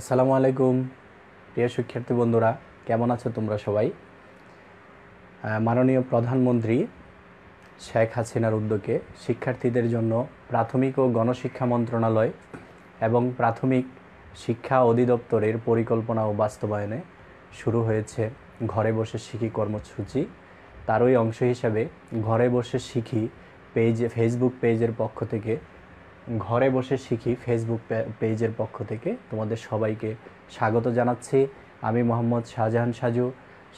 আসসালামু আলাইকুম প্রিয় শিক্ষার্থী বন্ধুরা কেমন আছো তোমরা সবাই মাননীয় প্রধানমন্ত্রী শেখ হাসিনার উদ্যোগে শিক্ষার্থীদের জন্য প্রাথমিক ও গণশিক্ষা মন্ত্রণালয় এবং প্রাথমিক শিক্ষা অধিদপ্তরের পরিকল্পনা ও বাস্তবায়নে শুরু হয়েছে ঘরে বসে শিখি কর্মসূচি তারই অংশ হিসাবে ঘরে বসে শিখি পেজ ফেসবুক পেজের পক্ষ থেকে ঘরে বসে শিখি ফেসবুক পেজের পক্ষ থেকে তোমাদের সবাইকে স্বাগত জানাচ্ছি আমি মোহাম্মদ শাহজাহান সাজু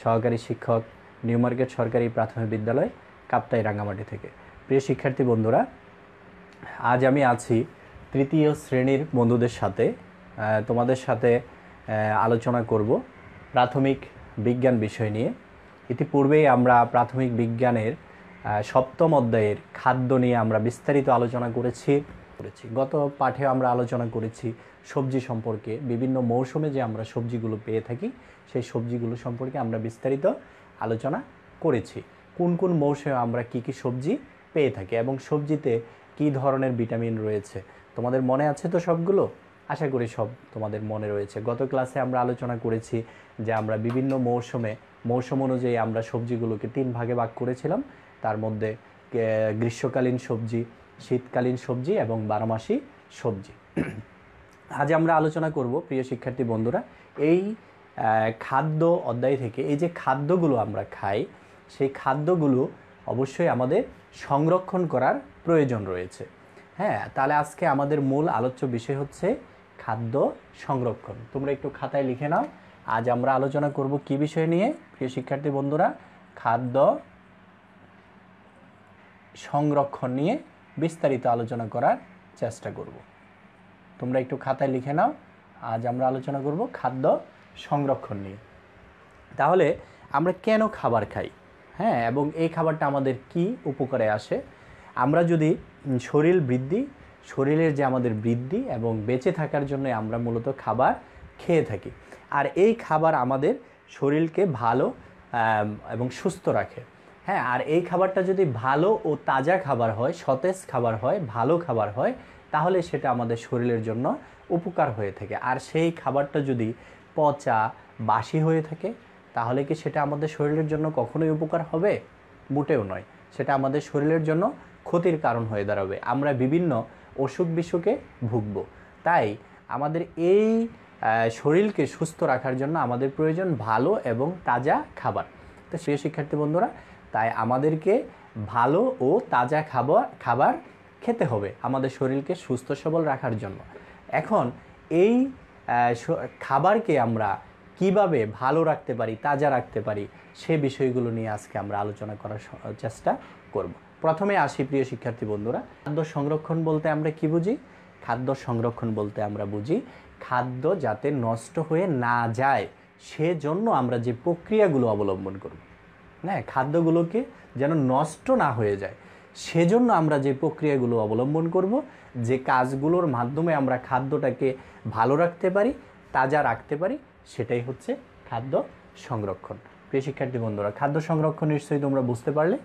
সহকারী শিক্ষক নিউ মার্কেট সরকারি প্রাথমিক বিদ্যালয় কাপ্তাই রাঙ্গামাটি থেকে প্রিয় শিক্ষার্থী বন্ধুরা আজ আমি আছি তৃতীয় শ্রেণীর বন্ধুদের সাথে তোমাদের সাথে আলোচনা করব প্রাথমিক বিজ্ঞান বিষয় নিয়ে ইতিপূর্বেই আমরা প্রাথমিক বিজ্ঞানের সপ্তম অধ্যায়ের খাদ্য নিয়ে আমরা বিস্তারিত আলোচনা করেছি করেছি গত পাঠে আমরা আলোচনা করেছি সবজি সম্পর্কে বিভিন্ন মৌসুমে যে আমরা সবজিগুলো পেয়ে থাকি সেই সবজিগুলো সম্পর্কে আমরা বিস্তারিত আলোচনা করেছি কোন কোন মৌসুমে আমরা কি কি সবজি পেয়ে থাকি এবং সবজিতে কি ধরনের ভিটামিন রয়েছে তোমাদের মনে আছে তো সবগুলো আশা করি সব তোমাদের মনে রয়েছে গত ক্লাসে আমরা আলোচনা করেছি যে আমরা বিভিন্ন মৌসুমে মৌসুম অনুযায়ী আমরা সবজিগুলোকে তিন ভাগে ভাগ করেছিলাম তার মধ্যে গ্রীষ্মকালীন সবজি শীতকালীন সবজি এবং বারোমাসি সবজি আজ আমরা আলোচনা করব প্রিয় শিক্ষার্থী বন্ধুরা এই খাদ্য অধ্যায় থেকে এই যে খাদ্যগুলো আমরা খাই সেই খাদ্যগুলো অবশ্যই আমাদের সংরক্ষণ করার প্রয়োজন রয়েছে হ্যাঁ তাহলে আজকে আমাদের মূল আলোচ্য বিষয় হচ্ছে খাদ্য সংরক্ষণ তোমরা একটু খাতায় লিখে নাও আজ আমরা আলোচনা করব কি বিষয় নিয়ে প্রিয় শিক্ষার্থী বন্ধুরা খাদ্য সংরক্ষণ নিয়ে বিস্তারিত আলোচনা করার চেষ্টা করব তোমরা একটু খাতায় লিখে নাও আজ আমরা আলোচনা করব খাদ্য সংরক্ষণ নিয়ে তাহলে আমরা কেন খাবার খাই হ্যাঁ এবং এই খাবারটা আমাদের কি উপকারে আসে আমরা যদি শরীর বৃদ্ধি শরীরের যে আমাদের বৃদ্ধি এবং বেঁচে থাকার জন্য আমরা মূলত খাবার খেয়ে থাকি আর এই খাবার আমাদের শরীরকে ভালো এবং সুস্থ রাখে হ্যাঁ আর এই খাবারটা যদি ভালো ও তাজা খাবার হয় সতেজ খাবার হয় ভালো খাবার হয় তাহলে সেটা আমাদের শরীরের জন্য উপকার হয়ে থাকে আর সেই খাবারটা যদি পচা বাসি হয়ে থাকে তাহলে কি সেটা আমাদের শরীরের জন্য কখনোই উপকার হবে মোটেও নয় সেটা আমাদের শরীরের জন্য ক্ষতির কারণ হয়ে দাঁড়াবে আমরা বিভিন্ন অসুখ বিসুখে ভুগব তাই আমাদের এই শরীরকে সুস্থ রাখার জন্য আমাদের প্রয়োজন ভালো এবং তাজা খাবার তো সেই শিক্ষার্থী বন্ধুরা তাই আমাদেরকে ভালো ও তাজা খাবার খাবার খেতে হবে আমাদের শরীরকে সুস্থ সবল রাখার জন্য এখন এই খাবারকে আমরা কিভাবে ভালো রাখতে পারি তাজা রাখতে পারি সে বিষয়গুলো নিয়ে আজকে আমরা আলোচনা করার চেষ্টা করব। প্রথমে আসি প্রিয় শিক্ষার্থী বন্ধুরা খাদ্য সংরক্ষণ বলতে আমরা কি বুঝি খাদ্য সংরক্ষণ বলতে আমরা বুঝি খাদ্য যাতে নষ্ট হয়ে না যায় সেজন্য আমরা যে প্রক্রিয়াগুলো অবলম্বন করব হ্যাঁ খাদ্যগুলোকে যেন নষ্ট না হয়ে যায় সেজন্য আমরা যে প্রক্রিয়াগুলো অবলম্বন করব যে কাজগুলোর মাধ্যমে আমরা খাদ্যটাকে ভালো রাখতে পারি তাজা রাখতে পারি সেটাই হচ্ছে খাদ্য সংরক্ষণ প্রিয় শিক্ষার্থী বন্ধুরা খাদ্য সংরক্ষণ নিশ্চয়ই তোমরা বুঝতে পারলে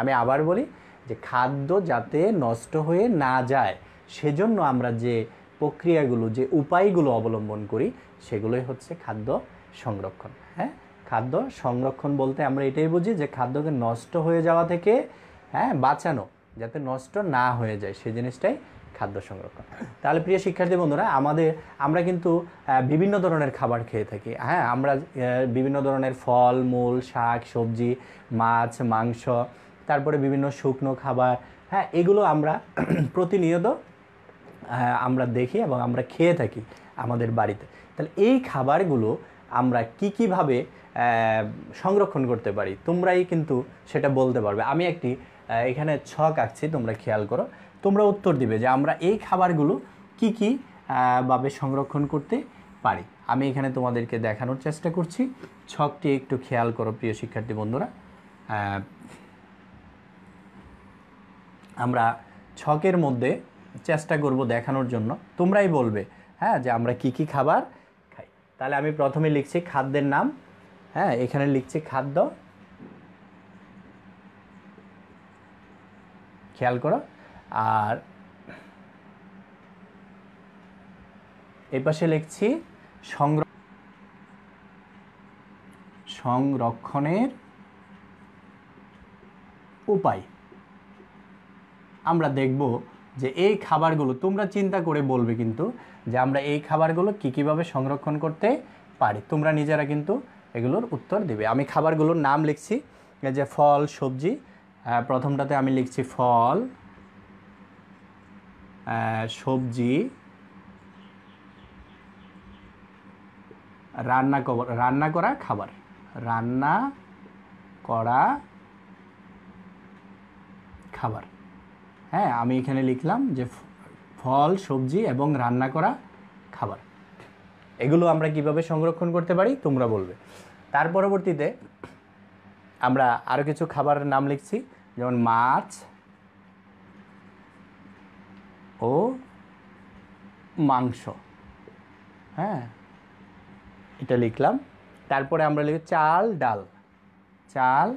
আমি আবার বলি যে খাদ্য যাতে নষ্ট হয়ে না যায় সেজন্য আমরা যে প্রক্রিয়াগুলো যে উপায়গুলো অবলম্বন করি সেগুলোই হচ্ছে খাদ্য সংরক্ষণ হ্যাঁ খাদ্য সংরক্ষণ বলতে আমরা এটাই বুঝি যে খাদ্যকে নষ্ট হয়ে যাওয়া থেকে হ্যাঁ বাঁচানো যাতে নষ্ট না হয়ে যায় সেই জিনিসটাই খাদ্য সংরক্ষণ তাহলে প্রিয় শিক্ষার্থী বন্ধুরা আমাদের আমরা কিন্তু বিভিন্ন ধরনের খাবার খেয়ে থাকি হ্যাঁ আমরা বিভিন্ন ধরনের ফল মূল শাক সবজি মাছ মাংস তারপরে বিভিন্ন শুকনো খাবার হ্যাঁ এগুলো আমরা প্রতিনিয়ত আমরা দেখি এবং আমরা খেয়ে থাকি আমাদের বাড়িতে তাহলে এই খাবারগুলো আমরা কী কীভাবে সংরক্ষণ করতে পারি তোমরাই কিন্তু সেটা বলতে পারবে আমি একটি এখানে ছক আঁকছি তোমরা খেয়াল করো তোমরা উত্তর দিবে যে আমরা এই খাবারগুলো কি কি ভাবে সংরক্ষণ করতে পারি আমি এখানে তোমাদেরকে দেখানোর চেষ্টা করছি ছকটি একটু খেয়াল করো প্রিয় শিক্ষার্থী বন্ধুরা আমরা ছকের মধ্যে চেষ্টা করব দেখানোর জন্য তোমরাই বলবে হ্যাঁ যে আমরা কি কি খাবার খাই তাহলে আমি প্রথমে লিখছি খাদ্যের নাম হ্যাঁ এখানে লিখছি খাদ্য খেয়াল করো আর এই পাশে লিখছি সংগ্রহ সংরক্ষণের উপায় আমরা দেখব যে এই খাবারগুলো তোমরা চিন্তা করে বলবে কিন্তু যে আমরা এই খাবারগুলো কী কীভাবে সংরক্ষণ করতে পারি তোমরা নিজেরা কিন্তু এগুলোর উত্তর দিবে আমি খাবারগুলোর নাম লিখছি যে ফল সবজি প্রথমটাতে আমি লিখছি ফল সবজি রান্না রান্না করা খাবার রান্না করা খাবার হ্যাঁ আমি এখানে লিখলাম যে ফল সবজি এবং রান্না করা খাবার এগুলো আমরা কিভাবে সংরক্ষণ করতে পারি তোমরা বলবে তার পরবর্তীতে আমরা আরও কিছু খাবারের নাম লিখছি যেমন মাছ ও মাংস হ্যাঁ এটা লিখলাম তারপরে আমরা লিখি চাল ডাল চাল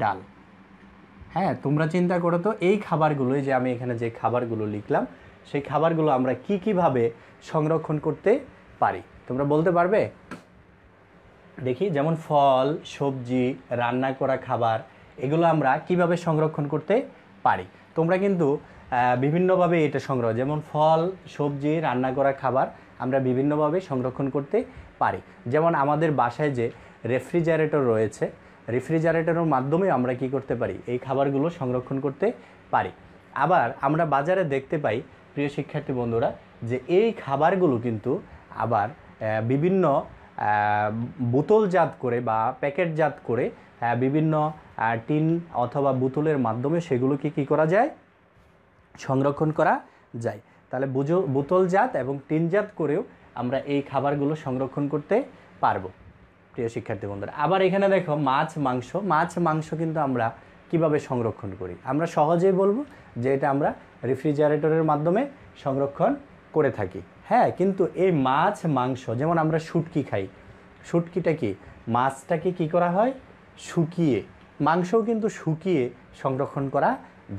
ডাল হ্যাঁ তোমরা চিন্তা করো তো এই খাবারগুলোই যে আমি এখানে যে খাবারগুলো লিখলাম সেই খাবারগুলো আমরা কি কিভাবে সংরক্ষণ করতে পারি তোমরা বলতে পারবে দেখি যেমন ফল সবজি রান্না করা খাবার এগুলো আমরা কিভাবে সংরক্ষণ করতে পারি তোমরা কিন্তু বিভিন্নভাবে এটা সংগ্রহ যেমন ফল সবজি রান্না করা খাবার আমরা বিভিন্নভাবে সংরক্ষণ করতে পারি যেমন আমাদের বাসায় যে রেফ্রিজারেটর রয়েছে রেফ্রিজারেটরের মাধ্যমে আমরা কি করতে পারি এই খাবারগুলো সংরক্ষণ করতে পারি আবার আমরা বাজারে দেখতে পাই প্রিয় শিক্ষার্থী বন্ধুরা যে এই খাবারগুলো কিন্তু আবার বিভিন্ন বোতলজাত করে বা প্যাকেটজাত করে বিভিন্ন টিন অথবা বোতলের মাধ্যমে সেগুলোকে কি করা যায় সংরক্ষণ করা যায় তাহলে বুঝো বোতলজাত এবং টিনজাত করেও আমরা এই খাবারগুলো সংরক্ষণ করতে পারবো প্রিয় শিক্ষার্থী বন্ধুরা আবার এখানে দেখো মাছ মাংস মাছ মাংস কিন্তু আমরা কিভাবে সংরক্ষণ করি আমরা সহজেই বলবো যে এটা আমরা রেফ্রিজারেটরের মাধ্যমে সংরক্ষণ করে থাকি হ্যাঁ কিন্তু এই মাছ মাংস যেমন আমরা শুটকি খাই শুটকিটা কি মাছটাকে কি করা হয় শুকিয়ে মাংসও কিন্তু শুকিয়ে সংরক্ষণ করা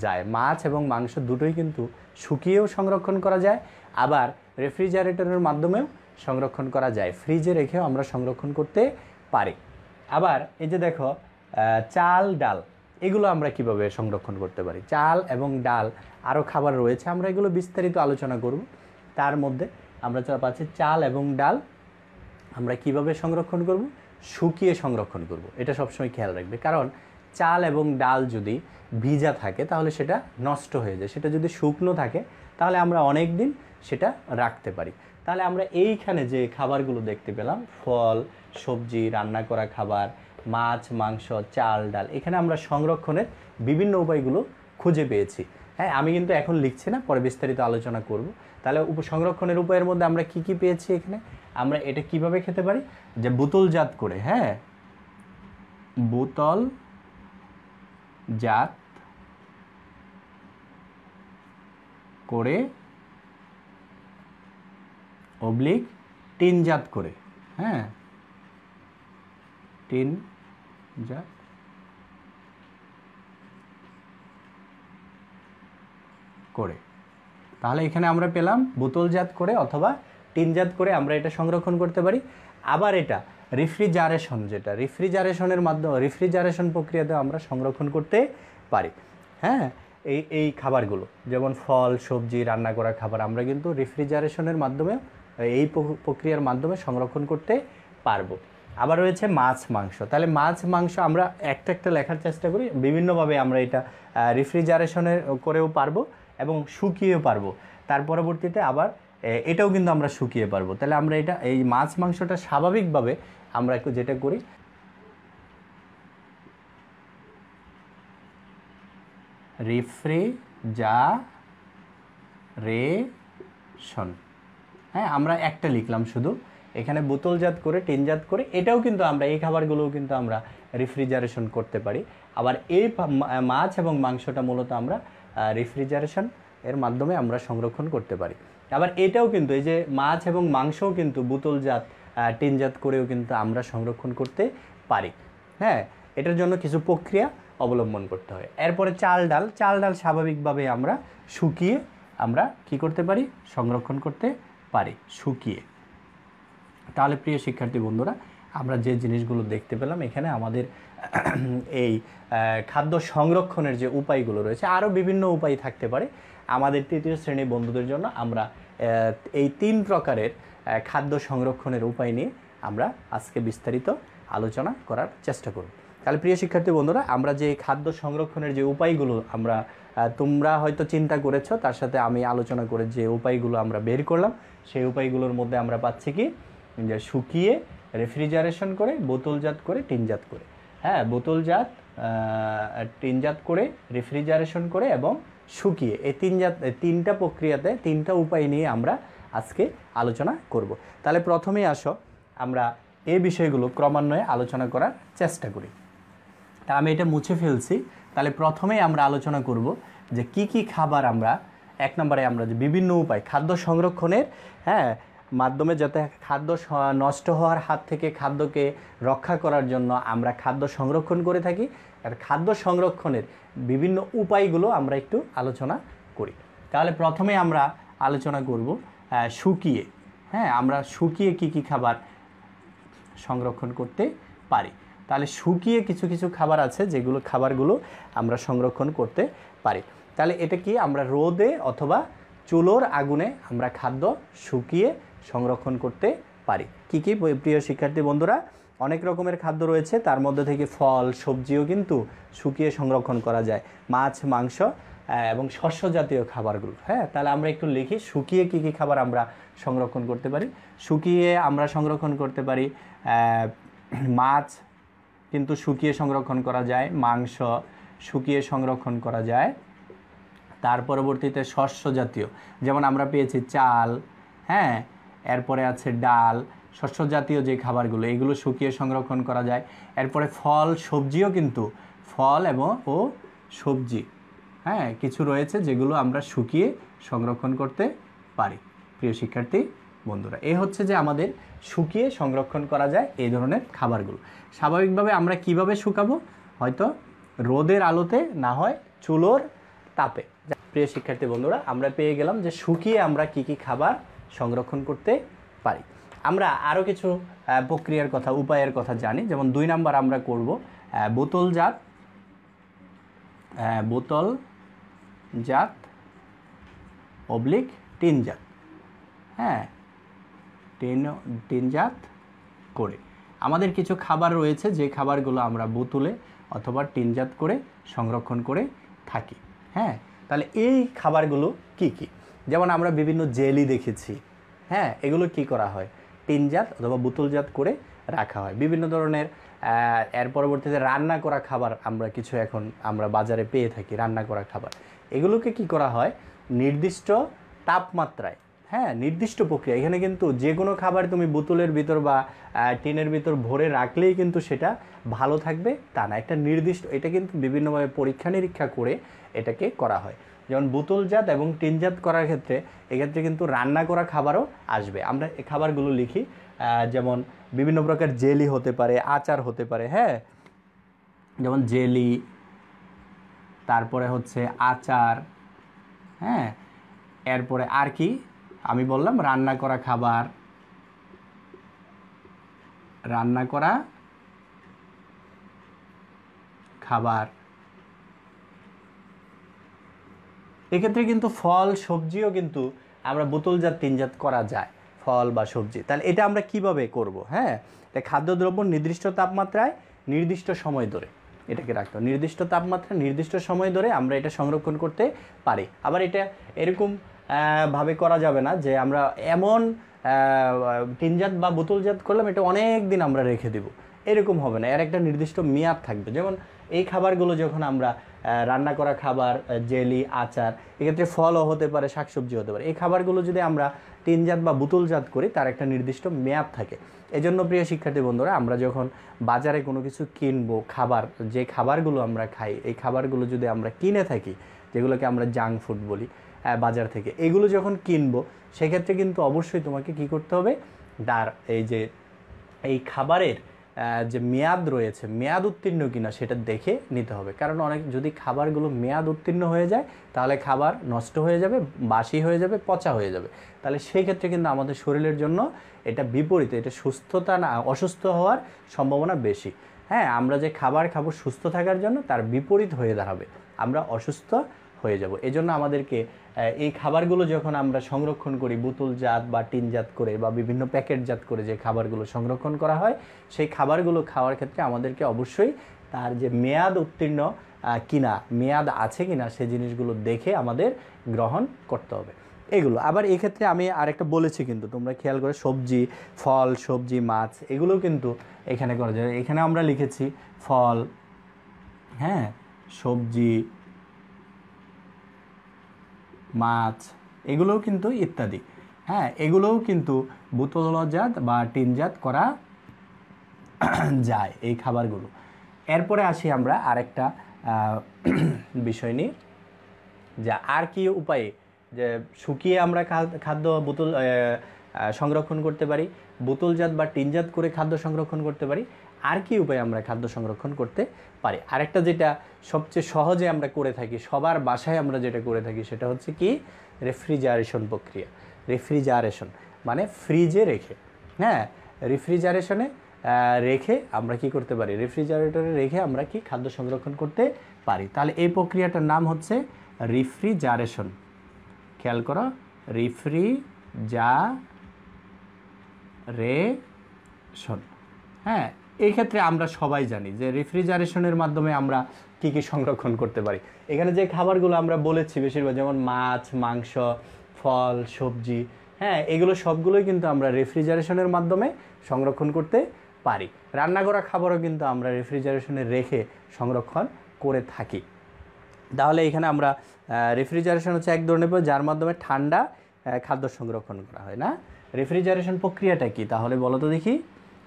যায় মাছ এবং মাংস দুটোই কিন্তু শুকিয়েও সংরক্ষণ করা যায় আবার রেফ্রিজারেটরের মাধ্যমেও সংরক্ষণ করা যায় ফ্রিজে রেখেও আমরা সংরক্ষণ করতে পারি আবার এই যে দেখো চাল ডাল এগুলো আমরা কিভাবে সংরক্ষণ করতে পারি চাল এবং ডাল আরও খাবার রয়েছে আমরা এগুলো বিস্তারিত আলোচনা করব তার মধ্যে আমরা পাচ্ছি চাল এবং ডাল আমরা কিভাবে সংরক্ষণ করব শুকিয়ে সংরক্ষণ করব এটা সবসময় খেয়াল রাখবে কারণ চাল এবং ডাল যদি ভিজা থাকে তাহলে সেটা নষ্ট হয়ে যায় সেটা যদি শুকনো থাকে তাহলে আমরা অনেক দিন সেটা রাখতে পারি তাহলে আমরা এইখানে যে খাবারগুলো দেখতে পেলাম ফল সবজি রান্না করা খাবার মাছ মাংস চাল ডাল এখানে আমরা সংরক্ষণের বিভিন্ন উপায়গুলো খুঁজে পেয়েছি হ্যাঁ আমি কিন্তু এখন লিখছি না পরে বিস্তারিত আলোচনা করব তাহলে উপ সংরক্ষণের উপায়ের মধ্যে আমরা কি কি পেয়েছি এখানে আমরা এটা কিভাবে খেতে পারি যে বোতলজাত করে হ্যাঁ বোতল জাত করে অবলিক টিনজাত করে হ্যাঁ টিন যাক করে তাহলে এখানে আমরা পেলাম বোতলজাত করে অথবা টিনজাত করে আমরা এটা সংরক্ষণ করতে পারি আবার এটা রিফ্রিজারেশন যেটা রিফ্রিজারেশনের মাধ্যমে রিফ্রিজারেশন প্রক্রিয়াতে আমরা সংরক্ষণ করতে পারি হ্যাঁ এই এই খাবারগুলো যেমন ফল সবজি রান্না করা খাবার আমরা কিন্তু রিফ্রিজারেশনের মাধ্যমে এই প্রক্রিয়ার মাধ্যমে সংরক্ষণ করতে পারবো আবার রয়েছে মাছ মাংস তাহলে মাছ মাংস আমরা একটা একটা লেখার চেষ্টা করি বিভিন্নভাবে আমরা এটা রেফ্রিজারেশনের করেও পারবো এবং শুকিয়েও পারবো তার পরবর্তীতে আবার এটাও কিন্তু আমরা শুকিয়ে পারবো তাহলে আমরা এটা এই মাছ মাংসটা স্বাভাবিকভাবে আমরা একটু যেটা করি রেফ্রিজারেশন হ্যাঁ আমরা একটা লিখলাম শুধু এখানে বোতলজাত করে টিনজাত করে এটাও কিন্তু আমরা এই খাবারগুলোও কিন্তু আমরা রিফ্রিজারেশন করতে পারি আবার এই মাছ এবং মাংসটা মূলত আমরা রিফ্রিজারেশন এর মাধ্যমে আমরা সংরক্ষণ করতে পারি আবার এটাও কিন্তু এই যে মাছ এবং মাংসও কিন্তু বোতলজাত টিনজাত করেও কিন্তু আমরা সংরক্ষণ করতে পারি হ্যাঁ এটার জন্য কিছু প্রক্রিয়া অবলম্বন করতে হয় এরপরে চাল ডাল চাল ডাল স্বাভাবিকভাবে আমরা শুকিয়ে আমরা কি করতে পারি সংরক্ষণ করতে পারি শুকিয়ে তাহলে প্রিয় শিক্ষার্থী বন্ধুরা আমরা যে জিনিসগুলো দেখতে পেলাম এখানে আমাদের এই খাদ্য সংরক্ষণের যে উপায়গুলো রয়েছে আরও বিভিন্ন উপায় থাকতে পারে আমাদের তৃতীয় শ্রেণী বন্ধুদের জন্য আমরা এই তিন প্রকারের খাদ্য সংরক্ষণের উপায় নিয়ে আমরা আজকে বিস্তারিত আলোচনা করার চেষ্টা করব তাহলে প্রিয় শিক্ষার্থী বন্ধুরা আমরা যে খাদ্য সংরক্ষণের যে উপায়গুলো আমরা তোমরা হয়তো চিন্তা করেছো তার সাথে আমি আলোচনা করে যে উপায়গুলো আমরা বের করলাম সেই উপায়গুলোর মধ্যে আমরা পাচ্ছি কি যা শুকিয়ে রেফ্রিজারেশন করে বোতলজাত করে টিনজাত করে হ্যাঁ বোতলজাত টিনজাত করে রেফ্রিজারেশন করে এবং শুকিয়ে এই তিনজাত তিনটা প্রক্রিয়াতে তিনটা উপায় নিয়ে আমরা আজকে আলোচনা করব তাহলে প্রথমেই আসো আমরা এই বিষয়গুলো ক্রমান্বয়ে আলোচনা করার চেষ্টা করি তা আমি এটা মুছে ফেলছি তাহলে প্রথমেই আমরা আলোচনা করব যে কি কি খাবার আমরা এক নম্বরে আমরা যে বিভিন্ন উপায় খাদ্য সংরক্ষণের হ্যাঁ মাধ্যমে যাতে খাদ্য নষ্ট হওয়ার হাত থেকে খাদ্যকে রক্ষা করার জন্য আমরা খাদ্য সংরক্ষণ করে থাকি আর খাদ্য সংরক্ষণের বিভিন্ন উপায়গুলো আমরা একটু আলোচনা করি তাহলে প্রথমে আমরা আলোচনা করব শুকিয়ে হ্যাঁ আমরা শুকিয়ে কি কি খাবার সংরক্ষণ করতে পারি তাহলে শুকিয়ে কিছু কিছু খাবার আছে যেগুলো খাবারগুলো আমরা সংরক্ষণ করতে পারি তাহলে এটা কি আমরা রোদে অথবা চুলোর আগুনে আমরা খাদ্য শুকিয়ে সংরক্ষণ করতে পারি কি কি প্রিয় শিক্ষার্থী বন্ধুরা অনেক রকমের খাদ্য রয়েছে তার মধ্যে থেকে ফল সবজিও কিন্তু শুকিয়ে সংরক্ষণ করা যায় মাছ মাংস এবং শস্য জাতীয় খাবারগুলো হ্যাঁ তাহলে আমরা একটু লিখি শুকিয়ে কী কী খাবার আমরা সংরক্ষণ করতে পারি শুকিয়ে আমরা সংরক্ষণ করতে পারি মাছ কিন্তু শুকিয়ে সংরক্ষণ করা যায় মাংস শুকিয়ে সংরক্ষণ করা যায় তার পরবর্তীতে শস্য জাতীয় যেমন আমরা পেয়েছি চাল হ্যাঁ এরপরে আছে ডাল শস্য জাতীয় যে খাবারগুলো এগুলো শুকিয়ে সংরক্ষণ করা যায় এরপরে ফল সবজিও কিন্তু ফল এবং ও সবজি হ্যাঁ কিছু রয়েছে যেগুলো আমরা শুকিয়ে সংরক্ষণ করতে পারি প্রিয় শিক্ষার্থী বন্ধুরা এ হচ্ছে যে আমাদের শুকিয়ে সংরক্ষণ করা যায় এই ধরনের খাবারগুলো স্বাভাবিকভাবে আমরা কিভাবে শুকাবো হয়তো রোদের আলোতে না হয় চুলোর তাপে প্রিয় শিক্ষার্থী বন্ধুরা আমরা পেয়ে গেলাম যে শুকিয়ে আমরা কি কি খাবার সংরক্ষণ করতে পারি আমরা আরও কিছু প্রক্রিয়ার কথা উপায়ের কথা জানি যেমন দুই নাম্বার আমরা করব বোতলজাত বোতলজাত অবলিক টিনজাত হ্যাঁ টেন টিনজাত করে আমাদের কিছু খাবার রয়েছে যে খাবারগুলো আমরা বোতলে অথবা টিনজাত করে সংরক্ষণ করে থাকি হ্যাঁ তাহলে এই খাবারগুলো কি কী যেমন আমরা বিভিন্ন জেলি দেখেছি হ্যাঁ এগুলো কি করা হয় টিনজাত অথবা বোতলজাত করে রাখা হয় বিভিন্ন ধরনের এর পরবর্তীতে রান্না করা খাবার আমরা কিছু এখন আমরা বাজারে পেয়ে থাকি রান্না করা খাবার এগুলোকে কি করা হয় নির্দিষ্ট তাপমাত্রায় হ্যাঁ নির্দিষ্ট প্রক্রিয়া এখানে কিন্তু যে কোনো খাবার তুমি বোতলের ভিতর বা টিনের ভিতর ভরে রাখলেই কিন্তু সেটা ভালো থাকবে তা না একটা নির্দিষ্ট এটা কিন্তু বিভিন্নভাবে পরীক্ষা নিরীক্ষা করে এটাকে করা হয় যেমন বোতলজাত এবং টিনজাত করার ক্ষেত্রে এক্ষেত্রে কিন্তু রান্না করা খাবারও আসবে আমরা এই খাবারগুলো লিখি যেমন বিভিন্ন প্রকার জেলি হতে পারে আচার হতে পারে হ্যাঁ যেমন জেলি তারপরে হচ্ছে আচার হ্যাঁ এরপরে আর কি আমি বললাম রান্না করা খাবার রান্না করা খাবার এক্ষেত্রে কিন্তু ফল সবজিও কিন্তু আমরা বোতলজাত তিনজাত করা যায় ফল বা সবজি তাহলে এটা আমরা কিভাবে করব হ্যাঁ তাই খাদ্যদ্রব্য নির্দিষ্ট তাপমাত্রায় নির্দিষ্ট সময় ধরে এটাকে রাখতে হবে নির্দিষ্ট তাপমাত্রা নির্দিষ্ট সময় ধরে আমরা এটা সংরক্ষণ করতে পারি আবার এটা এরকম ভাবে করা যাবে না যে আমরা এমন টিনজাত বা বোতলজাত করলাম এটা অনেক দিন আমরা রেখে দেব এরকম হবে না এর একটা নির্দিষ্ট মেয়াদ থাকবে যেমন এই খাবারগুলো যখন আমরা রান্না করা খাবার জেলি আচার এক্ষেত্রে ফলও হতে পারে শাকসবজি হতে পারে এই খাবারগুলো যদি আমরা টিনজাত বা বুতুলজাত করি তার একটা নির্দিষ্ট মেয়াদ থাকে এজন্য প্রিয় শিক্ষার্থী বন্ধুরা আমরা যখন বাজারে কোনো কিছু কিনবো খাবার যে খাবারগুলো আমরা খাই এই খাবারগুলো যদি আমরা কিনে থাকি যেগুলোকে আমরা জাঙ্ক ফুড বলি বাজার থেকে এগুলো যখন কিনবো সেক্ষেত্রে কিন্তু অবশ্যই তোমাকে কি করতে হবে তার এই যে এই খাবারের যে মেয়াদ রয়েছে মেয়াদ উত্তীর্ণ কিনা সেটা দেখে নিতে হবে কারণ অনেক যদি খাবারগুলো মেয়াদ উত্তীর্ণ হয়ে যায় তাহলে খাবার নষ্ট হয়ে যাবে বাসি হয়ে যাবে পচা হয়ে যাবে তাহলে সেই ক্ষেত্রে কিন্তু আমাদের শরীরের জন্য এটা বিপরীতে এটা সুস্থতা না অসুস্থ হওয়ার সম্ভাবনা বেশি হ্যাঁ আমরা যে খাবার খাবো সুস্থ থাকার জন্য তার বিপরীত হয়ে দাঁড়াবে আমরা অসুস্থ হয়ে যাব এজন্য আমাদেরকে এই খাবারগুলো যখন আমরা সংরক্ষণ করি বোতলজাত বা টিনজাত করে বা বিভিন্ন প্যাকেটজাত করে যে খাবারগুলো সংরক্ষণ করা হয় সেই খাবারগুলো খাওয়ার ক্ষেত্রে আমাদেরকে অবশ্যই তার যে মেয়াদ উত্তীর্ণ কিনা মেয়াদ আছে কিনা সে জিনিসগুলো দেখে আমাদের গ্রহণ করতে হবে এগুলো আবার এক্ষেত্রে আমি আরেকটা বলেছি কিন্তু তোমরা খেয়াল করে সবজি ফল সবজি মাছ এগুলো কিন্তু এখানে করা যায় এখানে আমরা লিখেছি ফল হ্যাঁ সবজি মাছ এগুলোও কিন্তু ইত্যাদি হ্যাঁ এগুলোও কিন্তু বুতলজাত বা টিনজাত করা যায় এই খাবারগুলো এরপরে আসি আমরা আরেকটা বিষয় নিয়ে যা আর কি উপায়ে যে শুকিয়ে আমরা খাদ্য বোতল সংরক্ষণ করতে পারি বোতলজাত বা টিনজাত করে খাদ্য সংরক্ষণ করতে পারি আর কি উপায়ে আমরা খাদ্য সংরক্ষণ করতে পারি আরেকটা যেটা সবচেয়ে সহজে আমরা করে থাকি সবার বাসায় আমরা যেটা করে থাকি সেটা হচ্ছে কি রেফ্রিজারেশন প্রক্রিয়া রেফ্রিজারেশন মানে ফ্রিজে রেখে হ্যাঁ রেফ্রিজারেশনে রেখে আমরা কি করতে পারি রেফ্রিজারেটরে রেখে আমরা কি খাদ্য সংরক্ষণ করতে পারি তাহলে এই প্রক্রিয়াটার নাম হচ্ছে রিফ্রিজারেশন খেয়াল করো রিফ্রিজারেশন হ্যাঁ এই ক্ষেত্রে আমরা সবাই জানি যে রেফ্রিজারেশনের মাধ্যমে আমরা কি কি সংরক্ষণ করতে পারি এখানে যে খাবারগুলো আমরা বলেছি বেশিরভাগ যেমন মাছ মাংস ফল সবজি হ্যাঁ এগুলো সবগুলোই কিন্তু আমরা রেফ্রিজারেশনের মাধ্যমে সংরক্ষণ করতে পারি রান্না করা খাবারও কিন্তু আমরা রেফ্রিজারেশনে রেখে সংরক্ষণ করে থাকি তাহলে এখানে আমরা রেফ্রিজারেশন হচ্ছে এক ধরনের যার মাধ্যমে ঠান্ডা খাদ্য সংরক্ষণ করা হয় না রেফ্রিজারেশন প্রক্রিয়াটা কি তাহলে বলো তো দেখি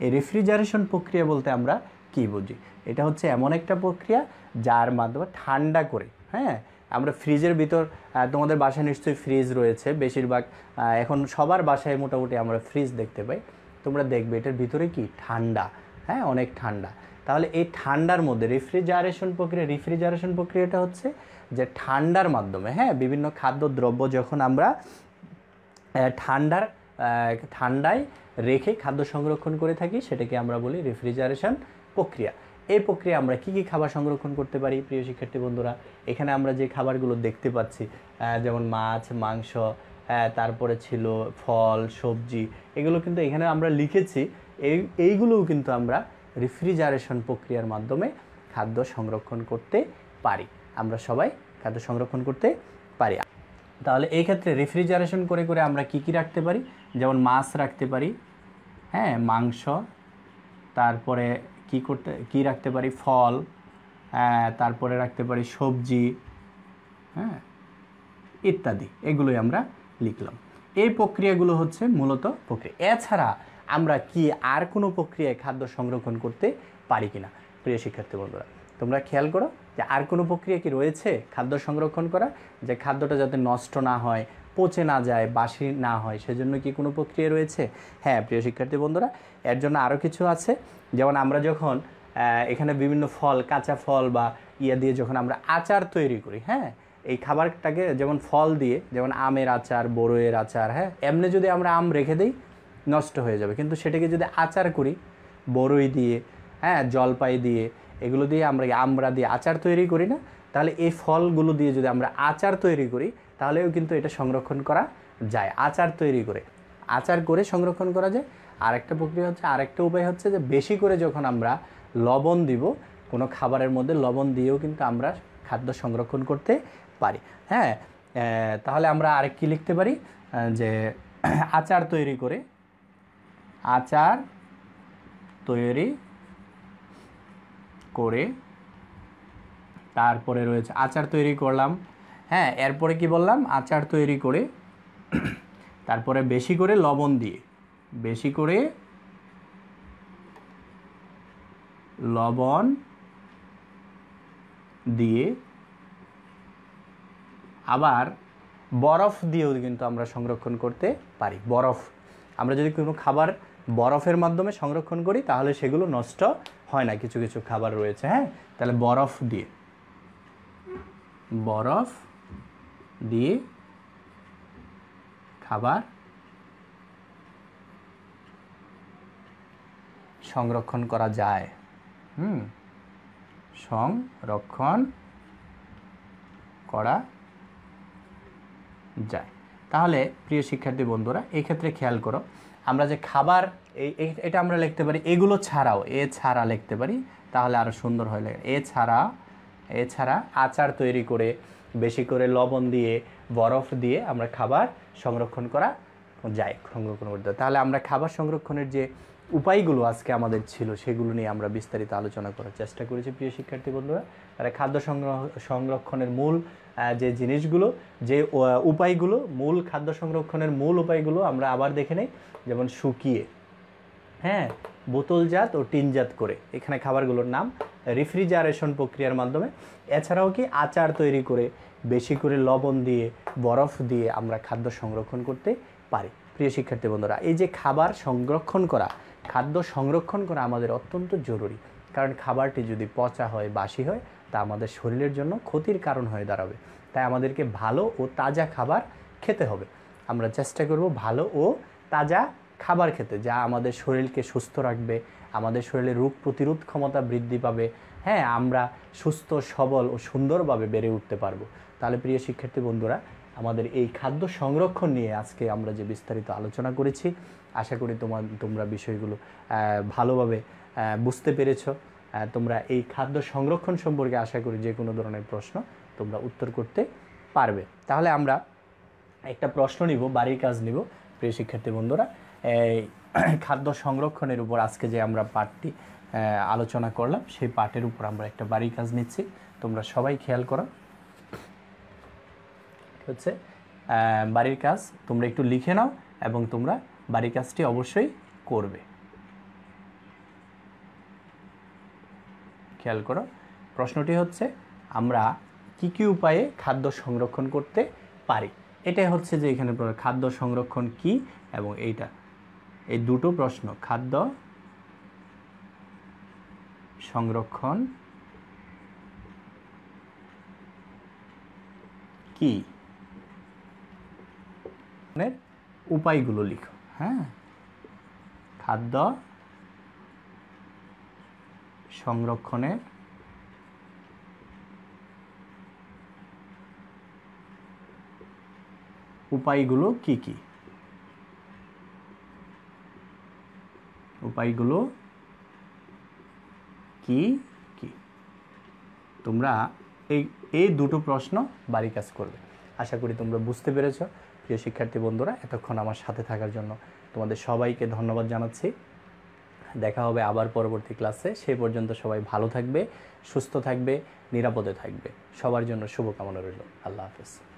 এই রেফ্রিজারেশন প্রক্রিয়া বলতে আমরা কি বুঝি এটা হচ্ছে এমন একটা প্রক্রিয়া যার মাধ্যমে ঠান্ডা করে হ্যাঁ আমরা ফ্রিজের ভিতর তোমাদের বাসায় নিশ্চয়ই ফ্রিজ রয়েছে বেশিরভাগ এখন সবার বাসায় মোটামুটি আমরা ফ্রিজ দেখতে পাই তোমরা দেখবে এটার ভিতরে কি ঠান্ডা হ্যাঁ অনেক ঠান্ডা তাহলে এই ঠান্ডার মধ্যে রেফ্রিজারেশন প্রক্রিয়া রেফ্রিজারেশন প্রক্রিয়াটা হচ্ছে যে ঠান্ডার মাধ্যমে হ্যাঁ বিভিন্ন খাদ্য দ্রব্য যখন আমরা ঠান্ডার ঠান্ডায় রেখে খাদ্য সংরক্ষণ করে থাকি সেটাকে আমরা বলি রেফ্রিজারেশন প্রক্রিয়া এই প্রক্রিয়া আমরা কি কি খাবার সংরক্ষণ করতে পারি প্রিয় শিক্ষার্থী বন্ধুরা এখানে আমরা যে খাবারগুলো দেখতে পাচ্ছি যেমন মাছ মাংস তারপরে ছিল ফল সবজি এগুলো কিন্তু এখানে আমরা লিখেছি এই এইগুলোও কিন্তু আমরা রেফ্রিজারেশন প্রক্রিয়ার মাধ্যমে খাদ্য সংরক্ষণ করতে পারি আমরা সবাই খাদ্য সংরক্ষণ করতে পারি তাহলে এই ক্ষেত্রে রেফ্রিজারেশন করে করে আমরা কি কি রাখতে পারি যেমন মাছ রাখতে পারি হ্যাঁ মাংস তারপরে কি করতে কি রাখতে পারি ফল হ্যাঁ, তারপরে রাখতে পারি সবজি হ্যাঁ ইত্যাদি এগুলোই আমরা লিখলাম এই প্রক্রিয়াগুলো হচ্ছে মূলত প্রক্রিয়া এছাড়া আমরা কি আর কোনো প্রক্রিয়ায় খাদ্য সংরক্ষণ করতে পারি কিনা প্রিয় শিক্ষার্থী বন্ধুরা তোমরা খেয়াল করো যে আর কোনো প্রক্রিয়া কি রয়েছে খাদ্য সংরক্ষণ করা যে খাদ্যটা যাতে নষ্ট না হয় পচে না যায় বাসি না হয় সেজন্য কি কোনো প্রক্রিয়া রয়েছে হ্যাঁ প্রিয় শিক্ষার্থী বন্ধুরা এর জন্য আরও কিছু আছে যেমন আমরা যখন এখানে বিভিন্ন ফল কাঁচা ফল বা ইয়া দিয়ে যখন আমরা আচার তৈরি করি হ্যাঁ এই খাবারটাকে যেমন ফল দিয়ে যেমন আমের আচার বড়োয়ের আচার হ্যাঁ এমনি যদি আমরা আম রেখে দিই নষ্ট হয়ে যাবে কিন্তু সেটাকে যদি আচার করি বড়ই দিয়ে হ্যাঁ জলপাই দিয়ে এগুলো দিয়ে আমরা আমরা দিয়ে আচার তৈরি করি না তাহলে এই ফলগুলো দিয়ে যদি আমরা আচার তৈরি করি তাহলেও কিন্তু এটা সংরক্ষণ করা যায় আচার তৈরি করে আচার করে সংরক্ষণ করা যায় আরেকটা প্রক্রিয়া হচ্ছে আরেকটা উপায় হচ্ছে যে বেশি করে যখন আমরা লবণ দিব কোনো খাবারের মধ্যে লবণ দিয়েও কিন্তু আমরা খাদ্য সংরক্ষণ করতে পারি হ্যাঁ তাহলে আমরা আরেক কি লিখতে পারি যে আচার তৈরি করে আচার তৈরি করে তারপরে রয়েছে আচার তৈরি করলাম হ্যাঁ এরপরে কি বললাম আচার তৈরি করে তারপরে বেশি করে লবণ দিয়ে বেশি করে লবণ দিয়ে আবার বরফ দিয়েও কিন্তু আমরা সংরক্ষণ করতে পারি বরফ আমরা যদি কোনো খাবার বরফের মাধ্যমে সংরক্ষণ করি তাহলে সেগুলো নষ্ট হয় না কিছু কিছু খাবার রয়েছে হ্যাঁ তাহলে বরফ দিয়ে বরফ দিয়ে খাবার সংরক্ষণ করা যায় হুম সংরক্ষণ করা যায় তাহলে প্রিয় শিক্ষার্থী বন্ধুরা এক্ষেত্রে খেয়াল করো আমরা যে খাবার এই এটা আমরা লিখতে পারি এগুলো ছাড়াও এ ছাড়া লিখতে পারি তাহলে আরও সুন্দর হয়ে লাগে এছাড়া এছাড়া আচার তৈরি করে বেশি করে লবণ দিয়ে বরফ দিয়ে আমরা খাবার সংরক্ষণ করা যায় সংরক্ষণ করতে তাহলে আমরা খাবার সংরক্ষণের যে উপায়গুলো আজকে আমাদের ছিল সেগুলো নিয়ে আমরা বিস্তারিত আলোচনা করার চেষ্টা করেছি প্রিয় শিক্ষার্থী বন্ধুরা তারা খাদ্য সংগ্রহ সংরক্ষণের মূল যে জিনিসগুলো যে উপায়গুলো মূল খাদ্য সংরক্ষণের মূল উপায়গুলো আমরা আবার দেখে নেই যেমন শুকিয়ে হ্যাঁ বোতলজাত ও টিনজাত করে এখানে খাবারগুলোর নাম রেফ্রিজারেশন প্রক্রিয়ার মাধ্যমে এছাড়াও কি আচার তৈরি করে বেশি করে লবণ দিয়ে বরফ দিয়ে আমরা খাদ্য সংরক্ষণ করতে পারি প্রিয় শিক্ষার্থী বন্ধুরা এই যে খাবার সংরক্ষণ করা খাদ্য সংরক্ষণ করা আমাদের অত্যন্ত জরুরি কারণ খাবারটি যদি পচা হয় বাসি হয় তা আমাদের শরীরের জন্য ক্ষতির কারণ হয়ে দাঁড়াবে তাই আমাদেরকে ভালো ও তাজা খাবার খেতে হবে আমরা চেষ্টা করব ভালো ও তাজা খাবার খেতে যা আমাদের শরীরকে সুস্থ রাখবে আমাদের শরীরে রোগ প্রতিরোধ ক্ষমতা বৃদ্ধি পাবে হ্যাঁ আমরা সুস্থ সবল ও সুন্দরভাবে বেড়ে উঠতে পারবো তাহলে প্রিয় শিক্ষার্থী বন্ধুরা আমাদের এই খাদ্য সংরক্ষণ নিয়ে আজকে আমরা যে বিস্তারিত আলোচনা করেছি আশা করি তোমার তোমরা বিষয়গুলো ভালোভাবে বুঝতে পেরেছ তোমরা এই খাদ্য সংরক্ষণ সম্পর্কে আশা করি যে কোনো ধরনের প্রশ্ন তোমরা উত্তর করতে পারবে তাহলে আমরা একটা প্রশ্ন নিব বাড়ির কাজ নিব প্রিয় শিক্ষার্থী বন্ধুরা এই খাদ্য সংরক্ষণের উপর আজকে যে আমরা পাঠটি আলোচনা করলাম সেই পাঠের উপর আমরা একটা বাড়ির কাজ নিচ্ছি তোমরা সবাই খেয়াল করো হচ্ছে বাড়ির কাজ তোমরা একটু লিখে নাও এবং তোমরা বাড়ির কাজটি অবশ্যই করবে খেয়াল করো প্রশ্নটি হচ্ছে আমরা কি কি উপায়ে খাদ্য সংরক্ষণ করতে পারি এটাই হচ্ছে যে এখানে খাদ্য সংরক্ষণ কি এবং এইটা এই দুটো প্রশ্ন খাদ্য সংরক্ষণ কি উপায়গুলো লিখো হ্যাঁ খাদ্য সংরক্ষণের উপায়গুলো কি কি উপায়গুলো কি কি তোমরা এই এই দুটো প্রশ্ন বাড়ি কাজ করবে আশা করি তোমরা বুঝতে পেরেছো প্রিয় শিক্ষার্থী বন্ধুরা এতক্ষণ আমার সাথে থাকার জন্য তোমাদের সবাইকে ধন্যবাদ জানাচ্ছি দেখা হবে আবার পরবর্তী ক্লাসে সেই পর্যন্ত সবাই ভালো থাকবে সুস্থ থাকবে নিরাপদে থাকবে সবার জন্য শুভকামনা রইল আল্লাহ হাফেজ